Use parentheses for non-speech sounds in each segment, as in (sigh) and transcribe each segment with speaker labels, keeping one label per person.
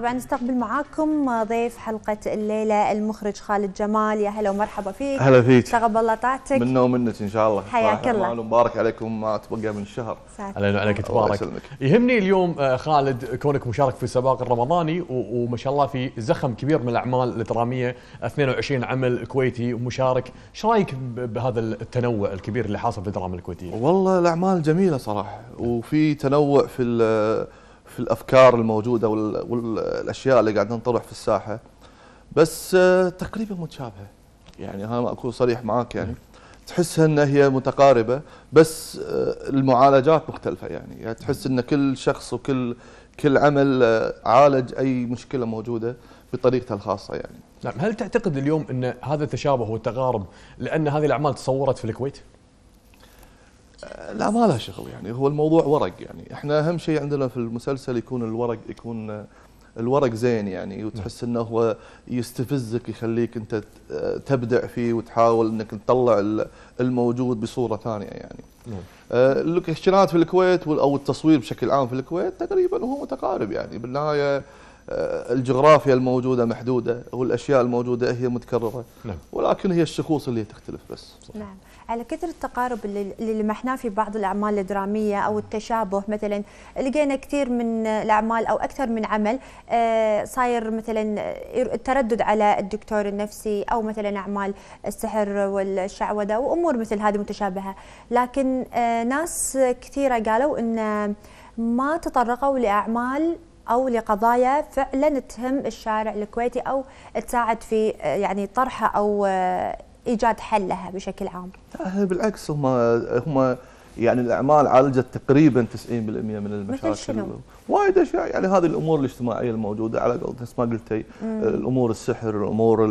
Speaker 1: طبعا نستقبل معاكم ضيف حلقة الليلة المخرج خالد جمال يا هلا ومرحبا فيك هلا فيك تقبل الله طاعتك منا
Speaker 2: ومنك إن شاء الله حياك الله مبارك
Speaker 3: عليكم ما
Speaker 2: تبقى من الشهر علينا وعليك تبارك
Speaker 3: يهمني اليوم آه، خالد كونك مشارك في السباق الرمضاني وما شاء الله في زخم كبير من الأعمال الدرامية 22 عمل كويتي ومشارك ايش رايك بهذا التنوع الكبير اللي حاصل في الدراما الكويتية؟ والله الأعمال جميلة صراحة وفي تنوع في في الافكار
Speaker 2: الموجوده والاشياء اللي قاعد تنطرح في الساحه بس آه، تقريبا متشابهه يعني انا اكون صريح معاك يعني تحسها ان هي متقاربه بس آه، المعالجات مختلفه يعني, يعني تحس ان كل شخص وكل كل عمل آه، عالج اي مشكله موجوده بطريقته الخاصه يعني
Speaker 3: نعم هل تعتقد اليوم ان هذا التشابه والتقارب لان هذه الاعمال تصورت في الكويت
Speaker 2: آه، لا ما لها شغل يعني هو الموضوع ورق يعني احنا اهم شيء عندنا في المسلسل يكون الورق يكون آه، الورق زين يعني وتحس نعم. انه هو يستفزك يخليك انت آه، تبدع فيه وتحاول انك تطلع الموجود بصوره ثانيه يعني. نعم. اللوكيشنات في الكويت او التصوير بشكل عام في الكويت تقريبا هو متقارب يعني بالنهايه آه، الجغرافيا الموجوده محدوده والاشياء الموجوده هي متكرره نعم. ولكن هي الشخوص اللي تختلف بس
Speaker 1: صح. نعم على كثر التقارب اللي لمحناه في بعض الاعمال الدراميه او نعم. التشابه مثلا لقينا كثير من الاعمال او اكثر من عمل آه، صاير مثلا التردد على الدكتور النفسي او مثلا اعمال السحر والشعوذه وامور مثل هذه متشابهه لكن آه، ناس كثيره قالوا ان ما تطرقوا لاعمال او لقضايا فعلا تهم الشارع الكويتي او تساعد في يعني طرحها او آه، ايجاد حل لها بشكل عام؟
Speaker 2: آه، بالعكس هم هم يعني الاعمال عالجت تقريبا 90% من المشاكل وايد اشياء يعني هذه الامور الاجتماعيه الموجوده على قولت نفس ما قلتي الامور السحر الامور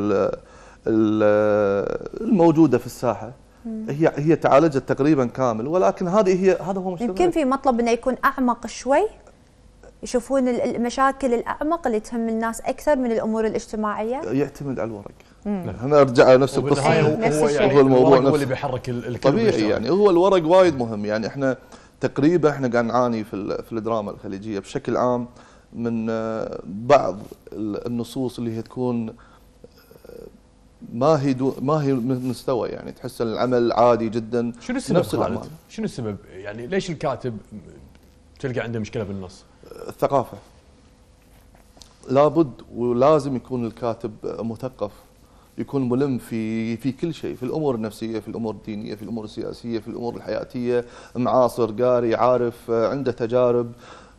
Speaker 2: الموجوده في الساحه هي هي تعالجت تقريبا كامل ولكن هذه هي هذا هو مشروع يمكن في
Speaker 1: مطلب انه يكون اعمق شوي يشوفون المشاكل الاعمق اللي تهم الناس اكثر من الامور الاجتماعيه
Speaker 2: يعتمد على الورق نعم. هنا ارجع نفس القصه هو, نفس يعني هو, يعني هو الموضوع هو اللي بيحرك الكلام طبيعي يعني هو الورق وايد مهم يعني احنا تقريبا احنا قاعد نعاني في في الدراما الخليجيه بشكل عام من آه، بعض النصوص اللي هي تكون آه، ما هي دو ما هي مستوى يعني تحس ان العمل عادي جدا شنو السبب نفس
Speaker 3: شنو السبب يعني ليش الكاتب تلقى عنده مشكله بالنص الثقافه
Speaker 2: لابد ولازم يكون الكاتب مثقف يكون ملم في في كل شيء في الامور النفسيه في الامور الدينيه في الامور السياسيه في الامور الحياتيه معاصر قاري عارف عنده تجارب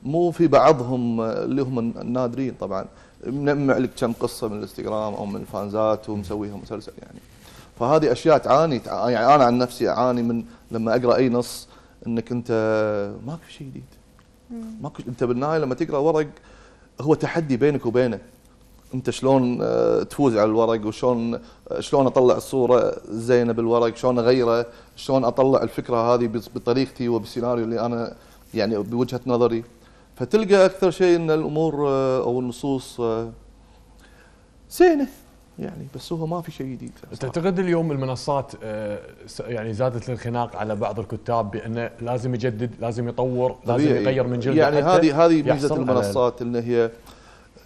Speaker 2: مو في بعضهم اللي هم النادرين طبعا منمع لك كم قصه من الانستغرام او من الفانزات ومسويها مسلسل يعني فهذه اشياء تعاني يعني انا عن نفسي اعاني من لما اقرا اي نص انك انت ما في شيء جديد ماكو انت بالنهايه لما تقرا ورق هو تحدي بينك وبينه انت شلون آه، تفوز على الورق وشلون آه، شلون اطلع الصوره زينه بالورق شلون اغيره شلون اطلع الفكره هذه بطريقتي وبالسيناريو اللي انا يعني بوجهه نظري فتلقى اكثر شيء ان الامور آه، او النصوص زينه يعني بس هو ما في شيء
Speaker 3: جديد تعتقد اليوم المنصات آه، يعني زادت الخناق على بعض الكتاب بانه لازم يجدد لازم يطور لازم يغير من جلده يعني هذه هذه ميزه المنصات
Speaker 2: ان هي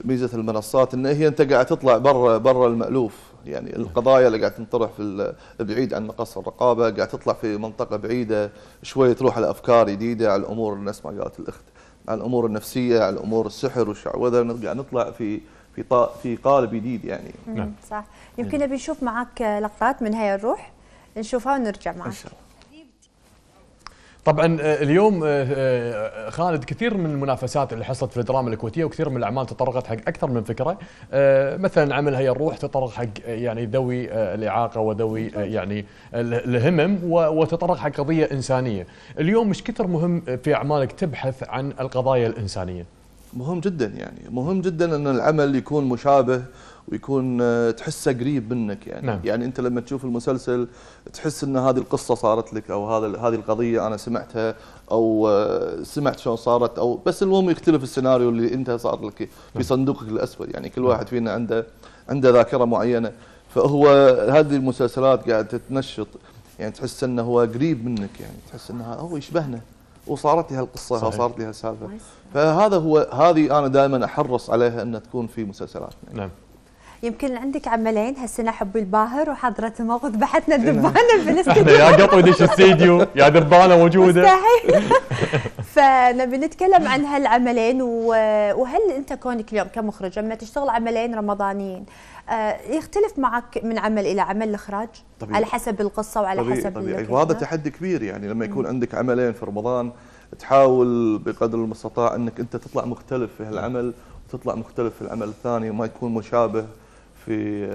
Speaker 2: ميزه المنصات ان هي انت قاعد تطلع برا برا المالوف يعني القضايا اللي قاعد تنطرح في بعيد عن مقص الرقابه قاعد تطلع في منطقه بعيده شويه تروح على افكار جديده على الامور الناس ما قالت الاخت على الامور النفسيه على الامور السحر والشعوذه قاعد نطلع في في في قالب جديد يعني نعم
Speaker 1: صح إيه. يمكن نبي نشوف معك آه، لقطات من هاي الروح نشوفها ونرجع معك ان شاء الله
Speaker 3: طبعا آه، اليوم آه، خالد كثير من المنافسات اللي حصلت في الدراما الكويتيه وكثير من الاعمال تطرقت حق اكثر من فكره مثلا عمل هي الروح تطرق حق يعني ذوي الاعاقه وذوي يعني الهمم وتطرق حق قضيه انسانيه اليوم مش كثر مهم في اعمالك تبحث عن القضايا الانسانيه مهم جدا
Speaker 2: يعني مهم جدا ان العمل يكون مشابه ويكون آه، تحسه قريب منك يعني نعم. يعني انت لما تشوف المسلسل تحس ان هذه القصه صارت لك او هذا هذه القضيه انا سمعتها او آه، سمعت شلون صارت او بس المهم يختلف السيناريو اللي انت صار لك في نعم. صندوقك الاسود يعني كل نعم. واحد فينا عنده عنده ذاكره معينه فهو هذه المسلسلات قاعده تنشط يعني تحس انه هو قريب منك يعني تحس انه هو يشبهنا وصارت لها القصه صحيح. وصارت لها السالفه فهذا هو هذه انا دائما احرص عليها أن تكون في مسلسلاتنا نعم
Speaker 1: يمكن عندك عملين هالسنه حبي الباهر وحضره الموقف بحثنا الدبانه إيه. في الاستديو
Speaker 3: يا قطو دش الاستديو يا دبانه موجوده
Speaker 1: مستحيل (laughs) فنبي نتكلم عن هالعملين وهل انت كونك اليوم كمخرج لما تشتغل عملين رمضانيين آه، يختلف معك من عمل الى عمل الاخراج طبيعي. على حسب القصه وعلى طبيعي. حسب طبيعي. وهذا تحدي
Speaker 2: كبير يعني لما يكون عندك عملين في رمضان تحاول بقدر المستطاع انك انت تطلع مختلف في هالعمل وتطلع مختلف في العمل الثاني وما يكون مشابه في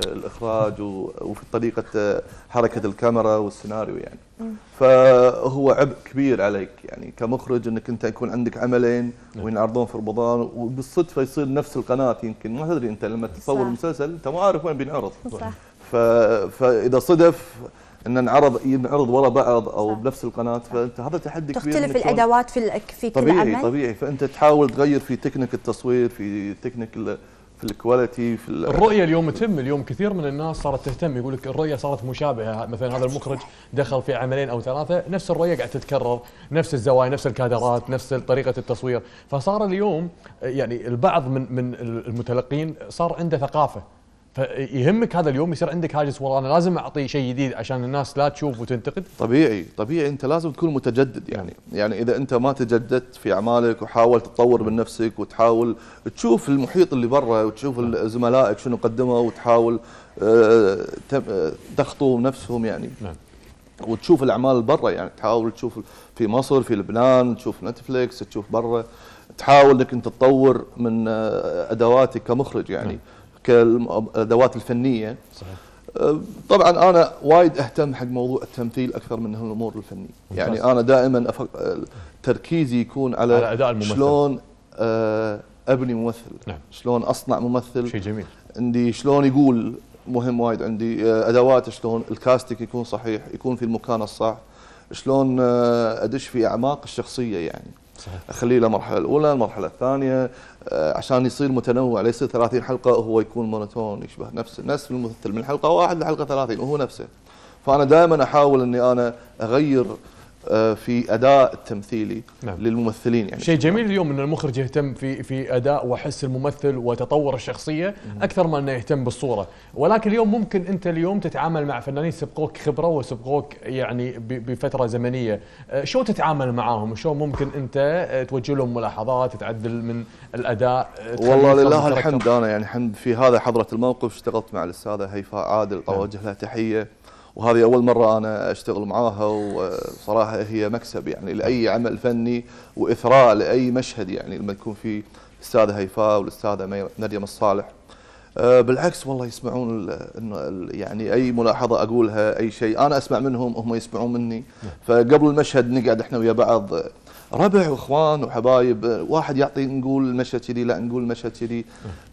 Speaker 2: الاخراج وفي طريقه حركه الكاميرا والسيناريو يعني فهو عبء كبير عليك يعني كمخرج انك انت يكون عندك عملين نعم. وينعرضون في رمضان وبالصدفه يصير نفس القناه يمكن ما تدري انت لما تصور مسلسل انت ما عارف وين بينعرض صح فاذا صدف ان انعرض ينعرض ورا بعض او صح. بنفس القناه فانت هذا
Speaker 3: تحدي كبير تختلف
Speaker 1: الادوات في في كل طبيعي عمل
Speaker 2: طبيعي فانت تحاول تغير في تكنيك التصوير في تكنيك في الكواليتي في الرؤيه
Speaker 3: اليوم تهم اليوم كثير من الناس صارت تهتم يقول لك الرؤيه صارت مشابهه مثلا هذا المخرج دخل في عملين او ثلاثه نفس الرؤيه قاعد تتكرر نفس الزوايا نفس الكادرات نفس طريقه التصوير فصار اليوم يعني البعض من من المتلقين صار عنده ثقافه فيهمك هذا اليوم يصير عندك هاجس والله انا لازم اعطي شيء جديد عشان الناس لا تشوف وتنتقد
Speaker 2: طبيعي طبيعي انت لازم تكون متجدد يعني يعني اذا انت ما تجددت في اعمالك وحاول تطور من نفسك وتحاول تشوف المحيط اللي برا وتشوف زملائك شنو قدموا وتحاول آه، آه، تخطو نفسهم يعني نعم. وتشوف الاعمال برا يعني تحاول تشوف في مصر في لبنان تشوف نتفليكس تشوف برا تحاول انك انت تطور من آه، ادواتك كمخرج يعني نعم. كالادوات الفنيه صحيح. أه، طبعا انا وايد اهتم حق موضوع التمثيل اكثر من الامور الفنيه ممتاز. يعني انا دائما أفق... تركيزي يكون على, على أداء الممثل. شلون أه، ابني ممثل نعم. شلون اصنع ممثل شيء جميل عندي شلون يقول مهم وايد عندي أه، ادوات شلون الكاستك يكون صحيح يكون في المكان الصح شلون ادش في اعماق الشخصيه يعني صحيح. اخليه للمرحله الاولى المرحله الثانيه آه، عشان يصير متنوع لا يصير 30 حلقه هو يكون مونوتون يشبه نفس نفس الممثل من حلقه واحد لحلقه 30 وهو نفسه فانا دائما احاول اني انا اغير آه، في اداء التمثيلي نعم. للممثلين يعني شيء جميل
Speaker 3: اليوم ان المخرج يهتم في في اداء وحس الممثل وتطور الشخصيه اكثر ما انه يهتم بالصوره ولكن اليوم ممكن انت اليوم تتعامل مع فنانين سبقوك خبره وسبقوك يعني بفتره زمنيه آه، شو تتعامل معاهم شو ممكن انت آه، توجه لهم ملاحظات تعدل من الاداء والله لله الحمد
Speaker 2: انا يعني الحمد في هذا حضره الموقف اشتغلت مع الاستاذه هيفاء عادل اوجه نعم. لها تحيه وهذه اول مره انا اشتغل معاها وصراحه هي مكسب يعني لاي عمل فني واثراء لاي مشهد يعني لما يكون في الاستاذه هيفاء والاستاذه مريم الصالح آه، بالعكس والله يسمعون يعني اي ملاحظه اقولها اي شيء انا اسمع منهم وهم يسمعون مني نعم. فقبل المشهد نقعد احنا ويا بعض ربع واخوان وحبايب واحد يعطي نقول مشى كذي لا نقول مشى كذي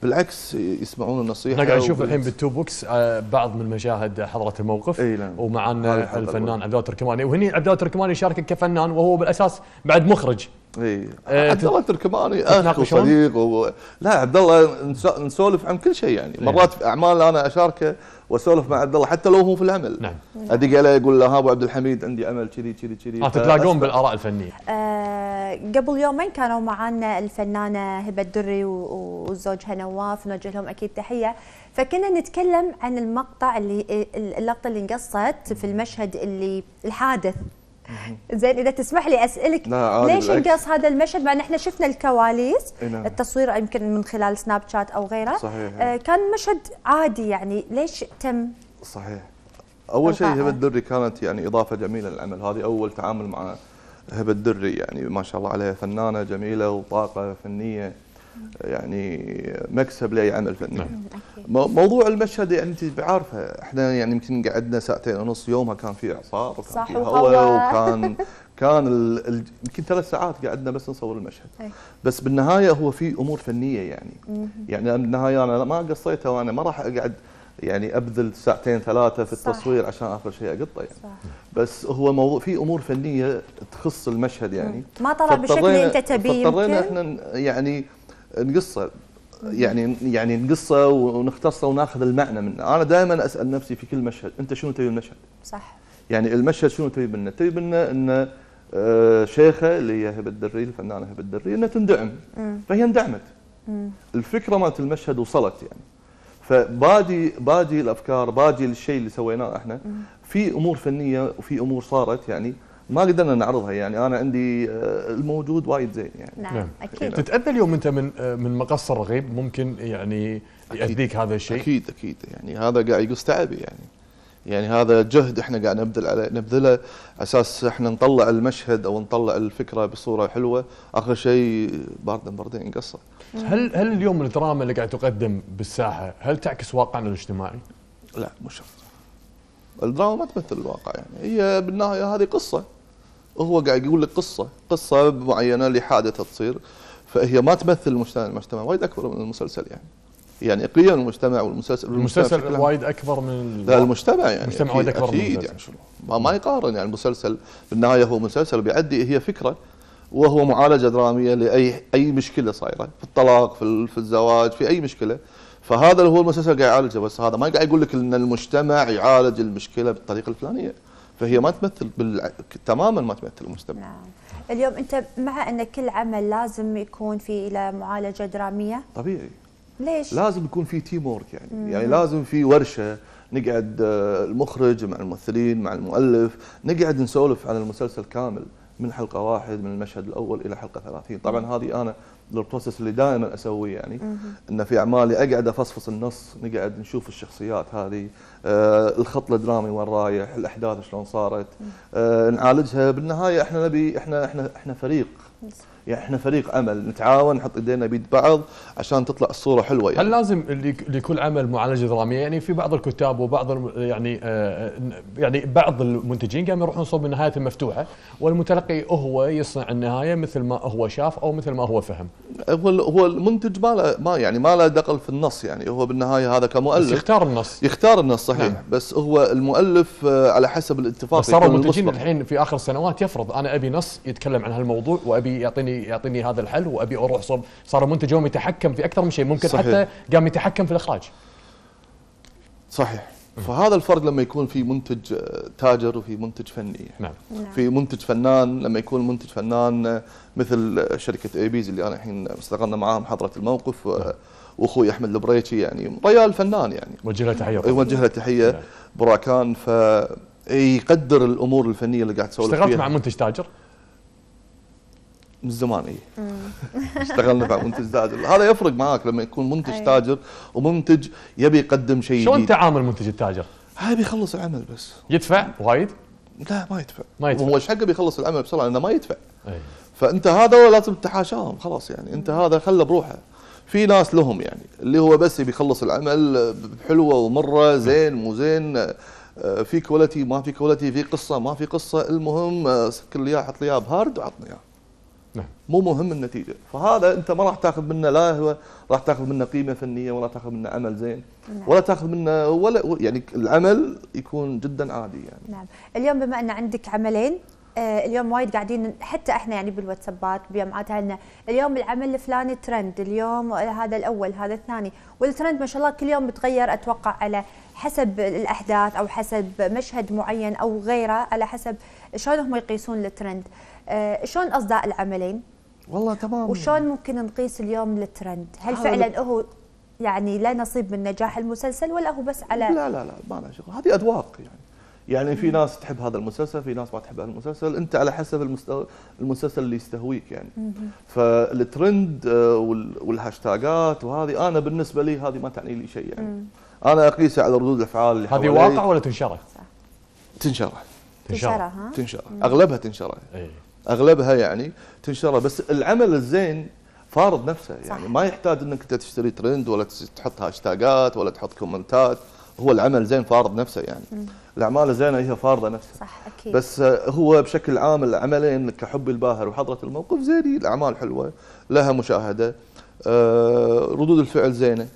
Speaker 2: بالعكس يسمعون النصيحه احنا قاعد نشوف الحين بالتو
Speaker 3: بوكس آه، بعض من مشاهد حضره الموقف اي نعم ومعنا الفنان عبد الله تركماني وهني عبد الله تركماني يشارك كفنان وهو بالاساس بعد مخرج اي إيه، عبد الله التركماني اخ وصديق
Speaker 2: و... لا عبد الله نسولف عن كل شيء يعني إيه. مرات في اعمال انا اشاركه واسولف مع عبد الله حتى لو هو في العمل نعم ادق عليه يقول له ها ابو عبد الحميد عندي عمل كذي كذي كذي اه تتلاقون بالاراء
Speaker 3: الفنيه
Speaker 1: آه قبل يومين كانوا معنا الفنانه هبه الدري وزوجها نواف نوجه لهم اكيد تحيه فكنا نتكلم عن المقطع اللي اللقطه اللي انقصت في المشهد اللي الحادث زين اذا تسمح لي اسالك ليش انقص هذا المشهد مع ان احنا شفنا الكواليس نعم. التصوير يمكن من خلال سناب شات او غيره صحيح. آه كان مشهد عادي يعني ليش تم
Speaker 2: صحيح اول شيء هبه الدري كانت يعني اضافه جميله للعمل هذه اول تعامل مع هبه الدري يعني ما شاء الله عليها فنانه جميله وطاقه فنيه يعني مكسب لاي عمل فني نعم. موضوع المشهد يعني انت عارفه احنا يعني يمكن قعدنا ساعتين ونص يومها كان في اعصار وكان في هواء وكان (laughs) كان يمكن ثلاث ساعات قعدنا بس نصور المشهد إيه. بس بالنهايه هو في امور فنيه يعني يعني بالنهايه انا ما قصيتها وانا ما راح اقعد يعني ابذل ساعتين ثلاثه في التصوير صح. عشان اخر شيء اقطه يعني صح. بس هو موضوع في امور فنيه تخص المشهد يعني ما طلع بالشكل اللي انت تبيه اضطرينا احنا يعني نقصه يعني يعني نقصه ونختصه وناخذ المعنى منه انا دائما اسال نفسي في كل مشهد انت شنو تبي المشهد صح يعني المشهد شنو تبي منه تبي منا ان آه، شيخه اللي هي هبه الدري الفنانه هبه الدري انها تندعم م. فهي اندعمت م. الفكره مالت المشهد وصلت يعني فبادي بادي الافكار بادي الشيء اللي سويناه احنا في امور فنيه وفي امور صارت يعني ما قدرنا نعرضها يعني انا عندي آه، الموجود وايد زين يعني
Speaker 3: نعم،, نعم, اكيد تتاذى اليوم انت من آه، من مقص الرغيب ممكن يعني ياذيك هذا الشيء اكيد اكيد يعني هذا قاعد يقص تعبي يعني
Speaker 2: يعني هذا جهد احنا قاعد نبذل عليه نبذله اساس احنا نطلع المشهد او نطلع الفكره بصوره حلوه اخر شيء باردن باردين قصه
Speaker 3: هل هل اليوم الدراما اللي قاعد تقدم بالساحه هل تعكس واقعنا الاجتماعي؟
Speaker 2: لا مو شرط الدراما ما تمثل الواقع يعني هي بالنهايه هذه قصه هو قاعد يقول لك قصه قصه معينه لحادثه تصير فهي ما تمثل المجتمع المجتمع وايد اكبر من المسلسل يعني يعني اقليا المجتمع والمسلسل المسلسل وايد
Speaker 3: اكبر من لا المجتمع يعني المجتمع وايد اكبر أكيد من أكيد يعني
Speaker 2: ما, ما يقارن يعني المسلسل بالنهايه هو مسلسل بيعدي هي فكره وهو معالجه دراميه لاي اي مشكله صايره في الطلاق في, في الزواج في اي مشكله فهذا هو المسلسل قاعد يعالجه بس هذا ما قاعد يقول لك ان المجتمع يعالج المشكله بالطريقه الفلانيه فهي ما تمثل بال... تماما ما تمثل المجتمع نعم.
Speaker 1: اليوم انت مع ان كل عمل لازم يكون في الى معالجه دراميه طبيعي ليش
Speaker 2: لازم يكون في تيم وورك يعني مم. يعني لازم في ورشه نقعد آه، المخرج مع الممثلين مع المؤلف نقعد نسولف عن المسلسل كامل من حلقه واحد من المشهد الاول الى حلقه 30 طبعا هذه انا للبروسس اللي دائما اسويه يعني انه في اعمالي اقعد افصفص النص نقعد نشوف الشخصيات هذه آه الخط الدرامي وين رايح الاحداث شلون صارت آه نعالجها بالنهايه احنا نبي احنا احنا احنا فريق يعني احنا فريق عمل نتعاون نحط ايدينا بيد بعض عشان تطلع الصوره حلوه يعني.
Speaker 3: هل لازم لكل عمل معالجه دراميه يعني في بعض الكتاب وبعض يعني آه،, آه يعني بعض المنتجين قاموا يروحون صوب النهايات المفتوحه والمتلقي هو يصنع النهايه مثل ما هو شاف او مثل ما هو فهم. هو هو المنتج ما له ما
Speaker 2: يعني ما له دخل في النص يعني هو بالنهايه هذا كمؤلف بس يختار النص يختار النص صحيح نعم. بس هو المؤلف آه، على حسب الاتفاق بس صاروا المنتجين الحين
Speaker 3: في اخر السنوات يفرض انا ابي نص يتكلم عن هالموضوع وابي يعطيني يعطيني هذا الحل وابي اروح صوب صار المنتج يوم يتحكم في اكثر من شيء ممكن صحيح. حتى قام يتحكم في الاخراج صحيح فهذا الفرق
Speaker 2: لما يكون في منتج آه، تاجر وفي منتج فني نعم. نعم. في منتج فنان لما يكون منتج فنان آه، مثل آه، شركه ايبيز اللي انا الحين اشتغلنا معاهم حضره الموقف نعم. واخوي احمد البريتشي يعني ريال فنان يعني وجه له تحيه أيوة، وجه له تحيه نعم. براكان فيقدر الامور الفنيه اللي قاعد تسولف فيها اشتغلت مع منتج تاجر؟ من زمان إيه.
Speaker 1: (laughs) اشتغلنا مع
Speaker 2: منتج تاجر هذا يفرق معاك لما يكون منتج أيوه. تاجر ومنتج يبي يقدم شيء شلون تعامل منتج التاجر؟ هاي بيخلص العمل بس يدفع وايد؟ لا ما يدفع ما يدفع هو ايش حقه بيخلص العمل بسرعه لانه ما يدفع أي. فانت هذا لازم تتحاشاهم خلاص يعني انت هذا خله بروحه في ناس لهم يعني اللي هو بس يبي يخلص العمل بحلوه ومره زين مو زين آه، في كواليتي ما في كواليتي في قصه ما في قصه المهم آه، سكر لي اياه حط لي اياه بهارد وعطني اياه نعم. مو مهم النتيجه فهذا انت ما راح تاخذ منه لا هو راح تاخذ منه قيمه فنيه ولا تاخذ منه عمل زين نعم. ولا تاخذ منه ولا يعني العمل يكون جدا عادي يعني
Speaker 1: نعم اليوم بما ان عندك عملين آه، اليوم وايد قاعدين حتى احنا يعني بالواتسابات بجمعات اهلنا اليوم العمل الفلاني ترند اليوم هذا الاول هذا الثاني والترند ما شاء الله كل يوم بتغير اتوقع على حسب الاحداث او حسب مشهد معين او غيره على حسب شلون هم يقيسون الترند آه، شلون اصداء العملين والله تمام وشلون ممكن نقيس اليوم الترند هل فعلا هو يعني لا نصيب من نجاح المسلسل ولا هو بس على لا لا
Speaker 2: لا ما له شغل هذه اذواق يعني يعني في ناس تحب هذا المسلسل في ناس ما تحب هذا المسلسل انت على حسب المستو... المسلسل اللي يستهويك يعني فالترند آه، والهاشتاجات وهذه انا بالنسبه لي هذه ما تعني لي شيء يعني انا اقيسها على ردود الافعال اللي هذه واقع ولا تنشرح تنشرح تنشرها تنشرها اغلبها تنشرها أي. اغلبها يعني تنشرها بس العمل الزين فارض نفسه يعني صح. ما يحتاج انك انت تشتري ترند ولا تحط هاشتاجات ولا تحط كومنتات هو العمل زين فارض نفسه يعني م. الاعمال الزينه هي فارضه نفسها صح اكيد بس هو بشكل عام العملين كحب الباهر وحضره الموقف زينين الاعمال حلوه لها مشاهده آه ردود
Speaker 3: الفعل زينه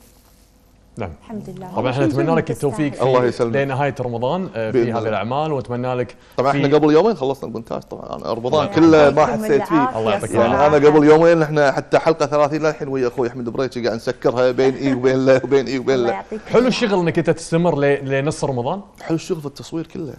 Speaker 3: نعم
Speaker 1: الحمد لله طبعا احنا نتمنى لك التوفيق الله يسلمك
Speaker 3: لنهايه رمضان آه، في هذه الاعمال ونتمنى لك طبعا احنا قبل يومين خلصنا المونتاج طبعا انا يعني رمضان كله
Speaker 2: ما حسيت فيه الله يعطيك يعني انا قبل يومين احنا حتى حلقه 30 للحين ويا اخوي احمد بريتشي قاعد نسكرها بين اي وبين لا وبين اي وبين لا
Speaker 3: حلو الشغل انك انت تستمر لنص رمضان حلو الشغل في التصوير كله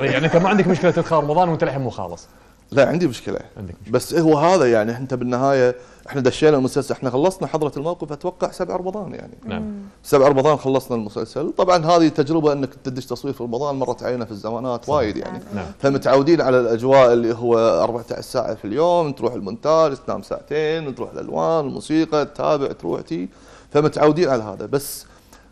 Speaker 3: إيه، يعني انت ما عندك مشكله تدخل رمضان وانت للحين مو خالص
Speaker 2: لا عندي مشكله عندك مشكلة. بس هو هذا يعني انت بالنهايه احنا دشينا المسلسل احنا خلصنا حضره الموقف اتوقع سبع رمضان يعني نعم سبع رمضان خلصنا المسلسل طبعا هذه تجربه انك تدش تصوير في رمضان مرت علينا في الزمانات وايد يعني نعم. نعم. فمتعودين على الاجواء اللي هو 14 ساعه في اليوم تروح المونتاج تنام ساعتين تروح الالوان الموسيقى تتابع تروح تي فمتعودين على هذا بس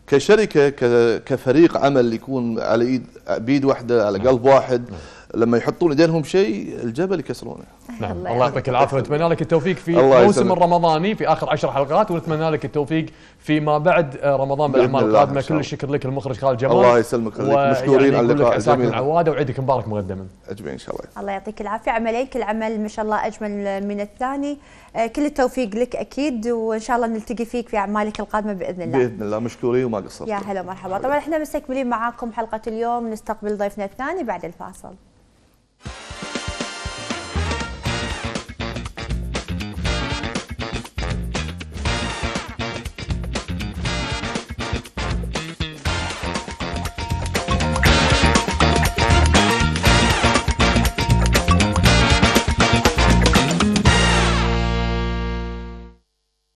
Speaker 2: كشركه كفريق عمل يكون على ايد بيد واحده على نعم. قلب واحد نعم. لما يحطون ايدينهم شيء الجبل يكسرونه
Speaker 3: (laughs) نعم الله, يعطيك العافيه ونتمنى لك التوفيق في موسم الرمضاني في اخر عشر حلقات ونتمنى لك التوفيق فيما بعد آه، رمضان بالاعمال القادمه كل الشكر لك المخرج خالد جمال الله يسلمك خليك مشكورين على اللقاء الجميل عواده وعيدك مبارك مقدما اجمعين ان شاء الله
Speaker 1: الله يعطيك العافيه عمليك العمل ما شاء الله اجمل من الثاني آه، كل التوفيق لك اكيد وان شاء الله نلتقي فيك في اعمالك القادمه باذن الله باذن
Speaker 2: الله مشكورين وما قصرت يا
Speaker 1: هلا ومرحبا طبعا احنا مستكملين معاكم حلقه اليوم نستقبل ضيفنا الثاني بعد الفاصل